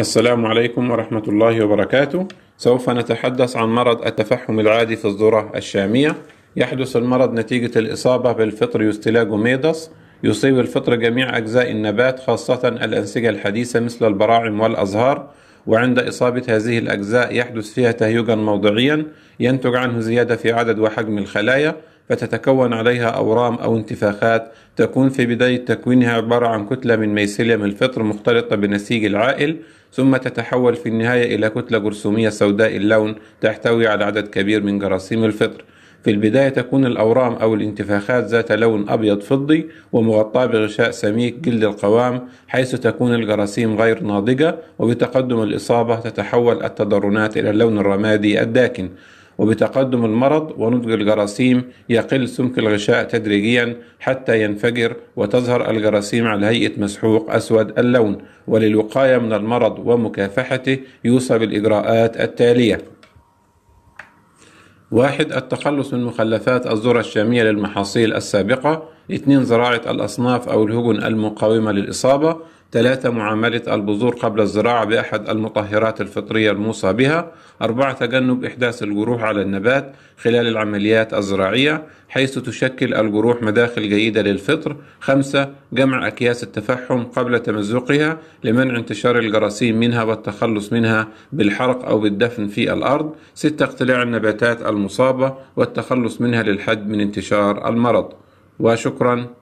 السلام عليكم ورحمة الله وبركاته سوف نتحدث عن مرض التفحم العادي في الذرة الشامية يحدث المرض نتيجة الإصابة بالفطر يستيلاجوميدس يصيب الفطر جميع أجزاء النبات خاصة الأنسجة الحديثة مثل البراعم والأزهار وعند إصابة هذه الأجزاء يحدث فيها تهيجا موضعيا ينتج عنه زيادة في عدد وحجم الخلايا فتتكون عليها أورام أو انتفاخات تكون في بداية تكوينها عبارة عن كتلة من ميسيليوم الفطر مختلطة بنسيج العائل ثم تتحول في النهاية إلى كتلة جرثومية سوداء اللون تحتوي على عدد كبير من جراثيم الفطر في البداية تكون الأورام أو الانتفاخات ذات لون أبيض فضي ومغطاة بغشاء سميك جلد القوام حيث تكون الجراثيم غير ناضجة وبتقدم الإصابة تتحول التضرنات إلى اللون الرمادي الداكن وبتقدم المرض ونضج الجراثيم يقل سمك الغشاء تدريجيا حتى ينفجر وتظهر الجراثيم على هيئة مسحوق أسود اللون وللوقاية من المرض ومكافحته يوصى بالإجراءات التالية واحد التخلص من مخلفات الذرة الشامية للمحاصيل السابقة اثنين زراعة الأصناف أو الهجن المقاومة للإصابة ثلاثة معاملة البذور قبل الزراعة بأحد المطهرات الفطرية الموصى بها أربعة تجنب إحداث الجروح على النبات خلال العمليات الزراعية حيث تشكل الجروح مداخل جيدة للفطر خمسة جمع أكياس التفحم قبل تمزقها لمنع انتشار الجراثيم منها والتخلص منها بالحرق أو بالدفن في الأرض ستة اقتلاع النباتات المصابة والتخلص منها للحد من انتشار المرض وشكرا